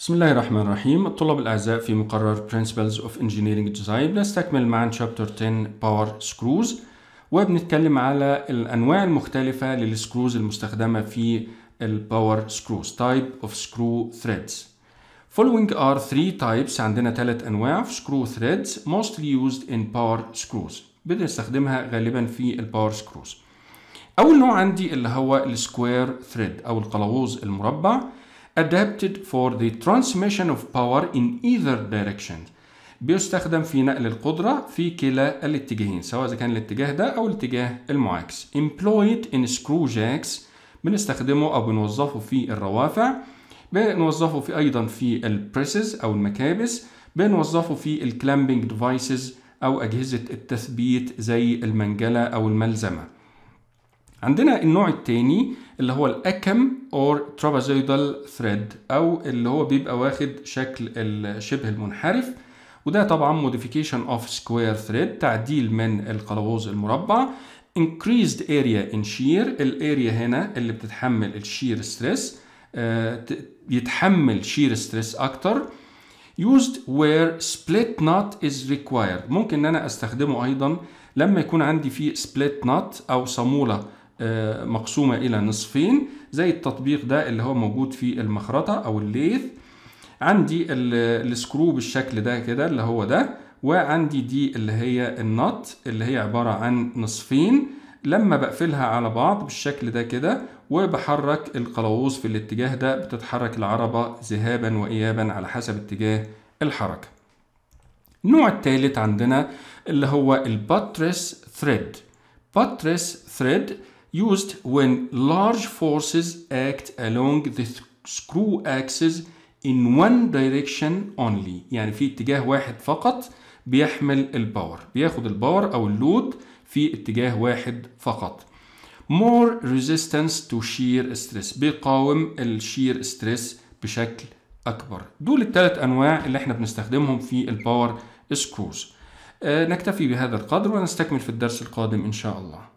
بسم الله الرحمن الرحيم الطلاب الأعزاء في مقرر Principles of Engineering Design بنستكمل معا Chapter 10 Power Screws وبنتكلم على الأنواع المختلفة للسكروز المستخدمة في الباور سكروز Type of Screw Threads Following are three types عندنا ثلاث أنواع في screw threads mostly used in power screws بنستخدمها غالبا في الباور سكروز أول نوع عندي اللي هو السكوير ثريد أو القلاووز المربع adapted for the transmission of power in either direction بيستخدم في نقل القدرة في كلا الاتجاهين سواء إذا كان الاتجاه ده أو الاتجاه المعاكس employed in screw jacks بنستخدمه أو بنوظفه في الروافع بنوظفه في أيضا في البريسز أو المكابس بنوظفه في الكلامبنج ديفايسز أو أجهزة التثبيت زي المنجلة أو الملزمة عندنا النوع التاني اللي هو الأكم اور ترابازويدال ثريد أو اللي هو بيبقى واخد شكل الشبه المنحرف وده طبعا موديفيكيشن اوف سكوير ثريد تعديل من القلاوز المربع increased area in shear الاريا هنا اللي بتتحمل الشير ستريس آه، يتحمل شير ستريس اكتر used where split knot is required ممكن ان انا استخدمه ايضا لما يكون عندي فيه split knot او صاموله آه، مقسومة إلى نصفين زي التطبيق ده اللي هو موجود في المخرطة أو الليث عندي السكرو بالشكل ده كده اللي هو ده وعندي دي اللي هي النط اللي هي عبارة عن نصفين لما بقفلها على بعض بالشكل ده كده وبحرك القلاووز في الاتجاه ده بتتحرك العربة ذهابا وإيابا على حسب اتجاه الحركة النوع الثالث عندنا اللي هو الباتريس ثريد باتريس ثريد used when large forces act along the screw axis in one direction only يعني في اتجاه واحد فقط بيحمل الباور بياخد الباور او اللود في اتجاه واحد فقط more resistance to shear stress بيقاوم الشير ستريس بشكل اكبر دول الثلاث انواع اللي احنا بنستخدمهم في الباور آه، سكروز نكتفي بهذا القدر ونستكمل في الدرس القادم ان شاء الله